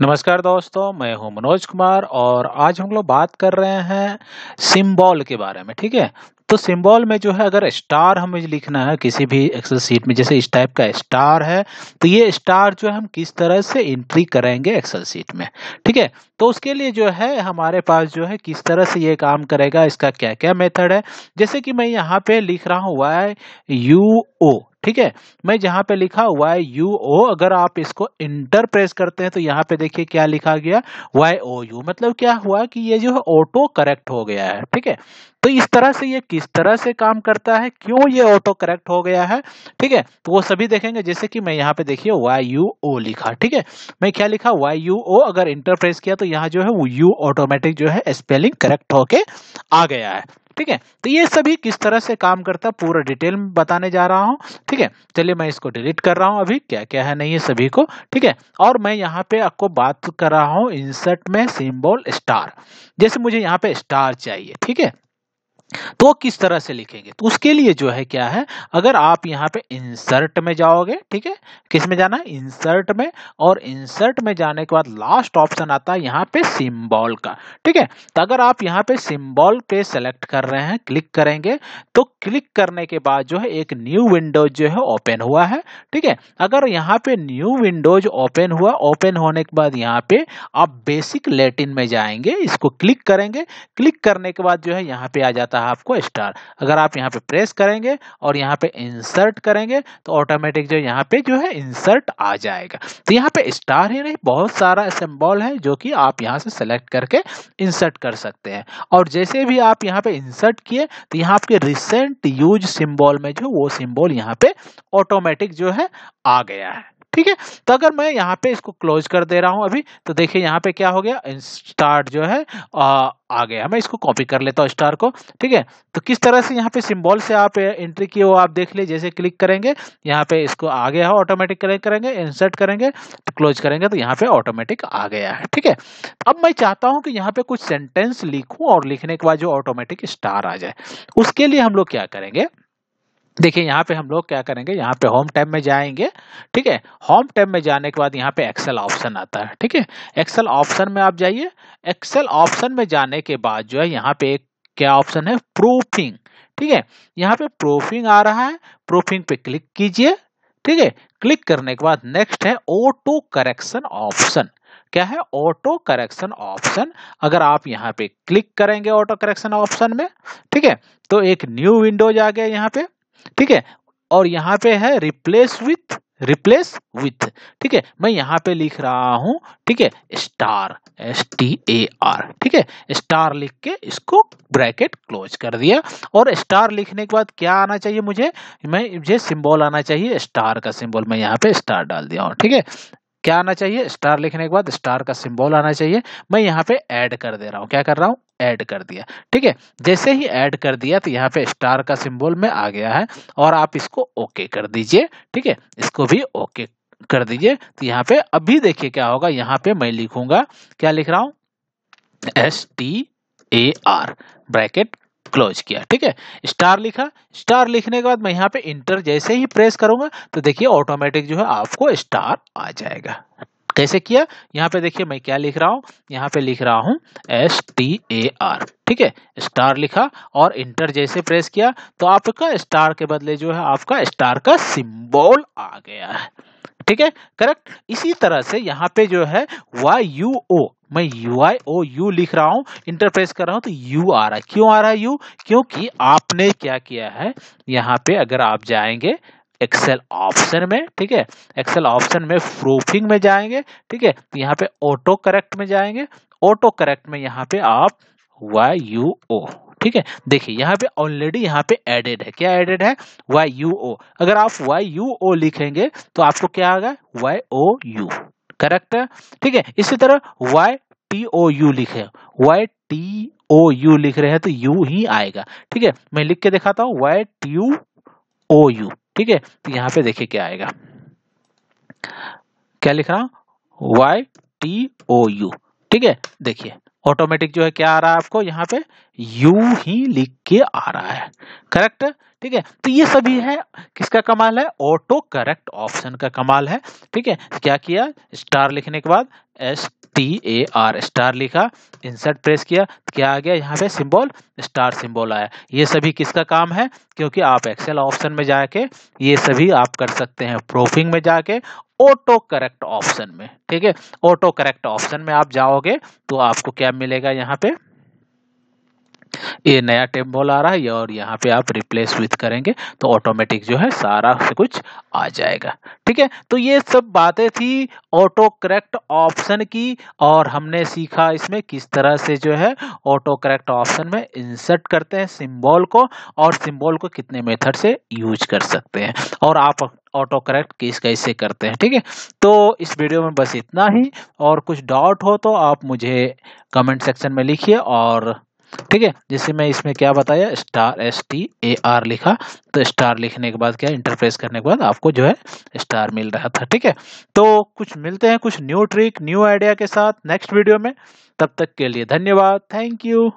नमस्कार दोस्तों मैं हूं मनोज कुमार और आज हम लोग बात कर रहे हैं सिम्बॉल के बारे में ठीक है तो सिम्बॉल में जो है अगर स्टार हमें लिखना है किसी भी एक्सेल सीट में जैसे इस टाइप का स्टार है तो ये स्टार जो है हम किस तरह से एंट्री करेंगे एक्सेल सीट में ठीक है तो उसके लिए जो है हमारे पास जो है किस तरह से ये काम करेगा इसका क्या क्या मेथड है जैसे कि मैं यहाँ पे लिख रहा हूँ वाई यू ओ ठीक है मैं जहां पे लिखा हुआ है यू ओ अगर आप इसको इंटर प्रेस करते हैं तो यहाँ पे देखिए क्या लिखा गया वाई ओ यू मतलब क्या हुआ कि ये जो है ऑटो करेक्ट हो गया है ठीक है तो इस तरह से ये किस तरह से काम करता है क्यों ये ऑटो करेक्ट हो गया है ठीक है तो वो सभी देखेंगे जैसे कि मैं यहाँ पे देखिए वाई यू ओ लिखा ठीक है मैं क्या लिखा वाई यू ओ अगर इंटरप्रेस किया तो यहाँ जो है वो यू ऑटोमेटिक जो है स्पेलिंग करेक्ट होके आ गया है ठीक है तो ये सभी किस तरह से काम करता है पूरा डिटेल में बताने जा रहा हूँ ठीक है चलिए मैं इसको डिलीट कर रहा हूँ अभी क्या क्या है नहीं है सभी को ठीक है और मैं यहाँ पे आपको बात कर रहा हूँ इंसर्ट में सिम्बॉल स्टार जैसे मुझे यहाँ पे स्टार चाहिए ठीक है तो किस तरह से लिखेंगे तो उसके लिए जो है क्या है अगर आप यहाँ पे इंसर्ट में जाओगे ठीक है किस में जाना है इंसर्ट में और इंसर्ट में जाने के बाद लास्ट ऑप्शन आता है यहाँ पे सिम्बॉल का ठीक है तो अगर आप यहाँ पे सिंबल पे सेलेक्ट कर रहे हैं क्लिक करेंगे तो क्लिक करने के बाद जो है एक न्यू विंडोज जो है ओपन हुआ है ठीक है अगर यहाँ पे न्यू विंडोज ओपन हुआ ओपन होने के बाद यहाँ पे आप बेसिक लेटिन में जाएंगे इसको क्लिक करेंगे क्लिक करने के बाद जो है यहाँ पे आ जाता है रहा आपको स्टार अगर आप यहाँ पे प्रेस करेंगे और यहाँ पे इंसर्ट करेंगे तो ऑटोमेटिक जो यहाँ पे जो है इंसर्ट आ जाएगा तो यहाँ पे स्टार ही नहीं बहुत सारा सिंबल है जो कि आप यहाँ से सेलेक्ट करके इंसर्ट कर सकते हैं और जैसे भी आप यहाँ पे इंसर्ट किए तो यहाँ आपके रिसेंट यूज सिम्बॉल में जो वो सिम्बॉल यहाँ पे ऑटोमेटिक जो है आ गया है ठीक है तो अगर मैं यहाँ पे इसको क्लोज कर दे रहा हूँ अभी तो देखिए यहाँ पे क्या हो गया स्टार्ट जो है आ, आ गया मैं इसको कॉपी कर लेता हूँ स्टार को ठीक है तो किस तरह से यहाँ पे सिंबल से आप एंट्री किए हो आप देख लीजिए जैसे क्लिक करेंगे यहाँ पे इसको आ गया है ऑटोमेटिक करेंगे इंसर्ट करेंगे तो क्लोज करेंगे तो यहाँ पे ऑटोमेटिक आ गया है ठीक है अब मैं चाहता हूँ कि यहाँ पे कुछ सेंटेंस लिखूँ और लिखने के बाद जो ऑटोमेटिक स्टार आ जाए उसके लिए हम लोग क्या करेंगे देखिए यहाँ पे हम लोग क्या करेंगे यहाँ पे होम टैब में जाएंगे ठीक है होम टैब में जाने के बाद यहाँ पे एक्सेल ऑप्शन आता है ठीक है एक्सेल ऑप्शन में आप जाइए एक्सेल ऑप्शन में जाने के बाद जो है यहाँ पे एक क्या ऑप्शन है प्रूफिंग ठीक है यहाँ पे प्रूफिंग आ रहा है प्रूफिंग पे क्लिक कीजिए ठीक है क्लिक करने के बाद नेक्स्ट है ऑटो करेक्शन ऑप्शन क्या है ऑटो करेक्शन ऑप्शन अगर आप यहाँ पे क्लिक करेंगे ऑटो करेक्शन ऑप्शन में ठीक है तो एक न्यू विंडोज आ गया यहाँ पे ठीक है और यहाँ पे है रिप्लेस विथ रिप्लेस विथ ठीक है मैं यहाँ पे लिख रहा हूँ ठीक है star S T A R ठीक है स्टार लिख के इसको ब्रैकेट क्लोज कर दिया और स्टार लिखने के बाद क्या आना चाहिए मुझे मैं मुझे सिंबल आना चाहिए स्टार का सिंबल मैं यहाँ पे स्टार डाल दिया हूँ ठीक है क्या आना चाहिए स्टार लिखने के बाद स्टार का सिंबल आना चाहिए मैं यहाँ पे ऐड कर दे रहा हूँ क्या कर रहा हूँ ऐड कर दिया ठीक है जैसे ही ऐड कर दिया तो यहाँ पे स्टार का सिंबल में आ गया है और आप इसको ओके कर दीजिए ठीक है इसको भी ओके कर दीजिए तो यहाँ पे अभी देखिए क्या होगा यहाँ पे मैं लिखूंगा क्या लिख रहा हूं S T A R bracket close किया ठीक है स्टार लिखा स्टार लिखने के बाद मैं यहाँ पे इंटर जैसे ही प्रेस करूंगा तो देखिए ऑटोमेटिक जो है आपको स्टार आ जाएगा कैसे किया यहाँ पे देखिए मैं क्या लिख रहा हूँ यहाँ पे लिख रहा हूँ एस टी ए आर ठीक है स्टार लिखा और इंटर जैसे प्रेस किया तो आपका स्टार के बदले जो है आपका स्टार का सिंबल आ गया है ठीक है करेक्ट इसी तरह से यहाँ पे जो है वाई यू ओ मैं यू आई ओ यू लिख रहा हूँ प्रेस कर रहा हूँ तो यू आ रहा है क्यों आ रहा है यू क्योंकि आपने क्या किया है यहाँ पे अगर आप जाएंगे एक्सेल ऑप्शन में ठीक है एक्सेल ऑप्शन में प्रूफिंग में जाएंगे ठीक है तो यहाँ पे ऑटो करेक्ट में जाएंगे ऑटो करेक्ट में यहाँ पे आप वाई यू ओ ठीक है देखिए यहाँ पे ऑलरेडी यहाँ पे एडेड है क्या एडेड है वाई यू ओ अगर आप वाई यू ओ लिखेंगे तो आपको क्या आगा वाई ओ यू करेक्ट है ठीक है इसी तरह वाई टी ओ यू लिखे वाई टी ओ यू लिख रहे हैं तो यू ही आएगा ठीक है मैं लिख के दिखाता हूँ वाई टी ओ यू ठीक है तो यहाँ पे देखिए क्या आएगा क्या लिख रहा हूं वाई T O U ठीक है देखिए ऑटोमेटिक जो है क्या आ रहा है आपको यहाँ पे यू ही लिख के आ रहा है करेक्ट ठीक है तो ये सभी है किसका कमाल है ऑटो करेक्ट ऑप्शन का कमाल है ठीक है क्या किया स्टार लिखने के बाद S T A R star लिखा इंसर्ट प्रेस किया तो क्या आ गया यहाँ पे सिंबल स्टार सिंबल आया ये सभी किसका काम है क्योंकि आप एक्सेल ऑप्शन में जाके ये सभी आप कर सकते हैं प्रूफिंग में जाके ऑटो करेक्ट ऑप्शन में ठीक है ऑटो करेक्ट ऑप्शन में आप जाओगे तो आपको क्या मिलेगा यहाँ पे ये नया टेम्बोल आ रहा है और यहाँ पे आप रिप्लेस विथ करेंगे तो ऑटोमेटिक जो है सारा से कुछ आ जाएगा ठीक है तो ये सब बातें थी ऑटो करेक्ट ऑप्शन की और हमने सीखा इसमें किस तरह से जो है ऑटो करेक्ट ऑप्शन में इंसर्ट करते हैं सिंबल को और सिंबल को कितने मेथड से यूज कर सकते हैं और आप ऑटो करेक्ट किस कैसे करते हैं ठीक है तो इस वीडियो में बस इतना ही और कुछ डाउट हो तो आप मुझे कमेंट सेक्शन में लिखिए और ठीक है जैसे मैं इसमें क्या बताया star S T A R लिखा तो स्टार लिखने के बाद क्या इंटरप्रेस करने के बाद आपको जो है स्टार मिल रहा था ठीक है तो कुछ मिलते हैं कुछ न्यू ट्रिक न्यू आइडिया के साथ नेक्स्ट वीडियो में तब तक के लिए धन्यवाद थैंक यू